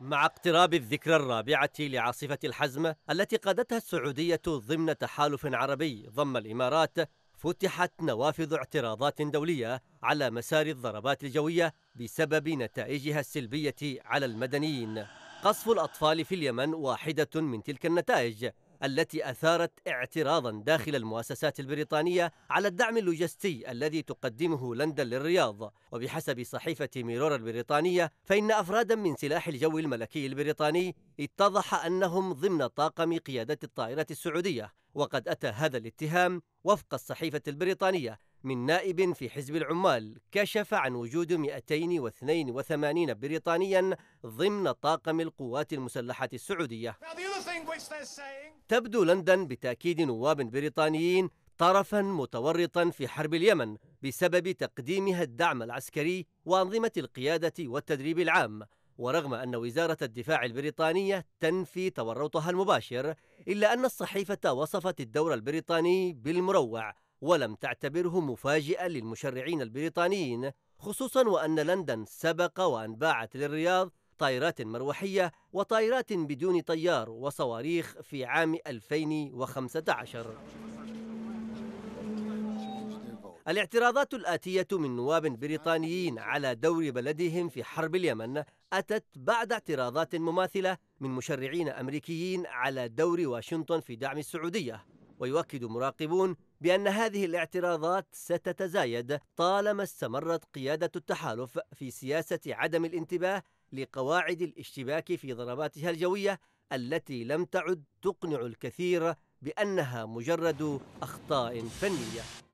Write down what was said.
مع اقتراب الذكرى الرابعة لعاصفة الحزمة التي قادتها السعودية ضمن تحالف عربي ضم الإمارات فتحت نوافذ اعتراضات دولية على مسار الضربات الجوية بسبب نتائجها السلبية على المدنيين قصف الأطفال في اليمن واحدة من تلك النتائج التي أثارت اعتراضا داخل المؤسسات البريطانية على الدعم اللوجستي الذي تقدمه لندن للرياض وبحسب صحيفة ميرور البريطانية فإن أفرادا من سلاح الجو الملكي البريطاني اتضح أنهم ضمن طاقم قيادة الطائرة السعودية وقد أتى هذا الاتهام وفق الصحيفة البريطانية من نائب في حزب العمال كشف عن وجود 282 بريطانيا ضمن طاقم القوات المسلحة السعودية تبدو لندن بتأكيد نواب بريطانيين طرفا متورطا في حرب اليمن بسبب تقديمها الدعم العسكري وأنظمة القيادة والتدريب العام ورغم أن وزارة الدفاع البريطانية تنفي تورطها المباشر إلا أن الصحيفة وصفت الدور البريطاني بالمروع ولم تعتبره مفاجئا للمشرعين البريطانيين خصوصا وأن لندن سبق وأن باعت للرياض طائرات مروحية وطائرات بدون طيار وصواريخ في عام 2015 الاعتراضات الآتية من نواب بريطانيين على دور بلدهم في حرب اليمن أتت بعد اعتراضات مماثلة من مشرعين أمريكيين على دور واشنطن في دعم السعودية ويؤكد مراقبون بأن هذه الاعتراضات ستتزايد طالما استمرت قيادة التحالف في سياسة عدم الانتباه لقواعد الاشتباك في ضرباتها الجوية التي لم تعد تقنع الكثير بأنها مجرد أخطاء فنية